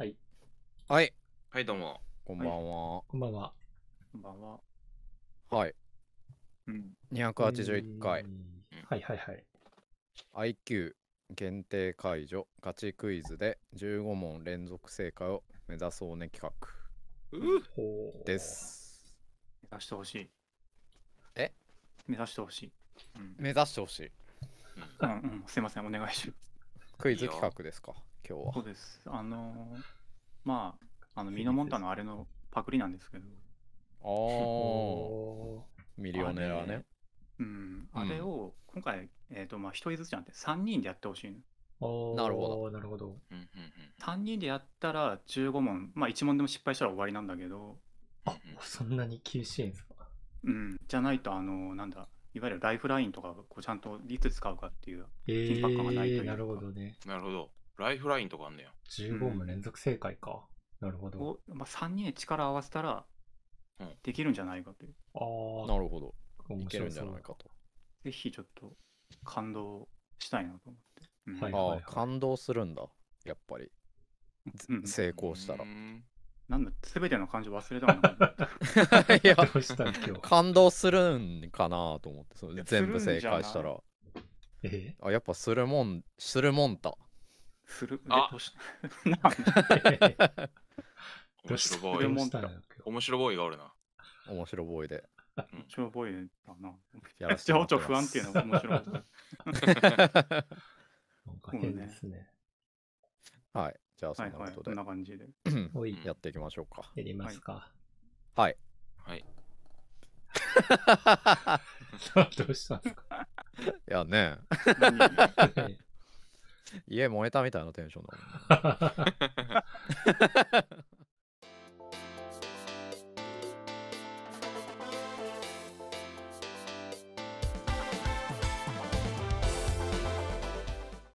はい。はい。はい、どうも。こんばんは。はい、こんばんは。こんばんは。はい。うん。281回。えー、はいはいはいどうもこんばんはこんばんはこんばんははいうん2 8 1回えーはいはいはい IQ 限定解除、ガチクイズで15問連続正解を目指そうね企画。です。目指してほしい。え目指してほしい、目指してほしい。うんうん、すいません、お願いします。クイズ企画ですか。いい今日は。そうです。あのー、まあ、あの、ミノモンタのあれのパクリなんですけど。ああ。ミリオネラね。うん。あれを、今回、えっ、ー、と、まあ、一人ずつじゃなくて3人でやってほしいなるほど。なるほど。3人でやったら15問、まあ、1問でも失敗したら終わりなんだけど。あ、そんなに厳しいんですかうん。じゃないと、あのー、なんだ、いわゆるライフラインとかこうちゃんといつ使うかっていう緊迫感がないというか、えー、なるほどね。なるほど。ライフラインとかあんねや。15問連続正解か。なるほど。まあ、3人で力を合わせたらできるんじゃないかという。ああ、なるほど。い面けるんじゃないかと。ぜひちょっと感動したいなと思って。うんはいああ、感動するんだ。やっぱり。うん、成功したらなんだ、すべての感情忘れたもん いや、どうした今日。感動するんかなと思って、そ全部正解したら。えあ、やっぱするもん、するもんた。する。面白ボーイ。面白ボーイがおるな。面白ボーイで。面白ボーイだな。めっちゃちょ不安っていうの面白い。なですね。はい。じゃあそんなことで。こんな感じで。やっていきましょうか。やりますか。はい。はい。どうしたんですかいやね。家燃えたみたいなテンションだ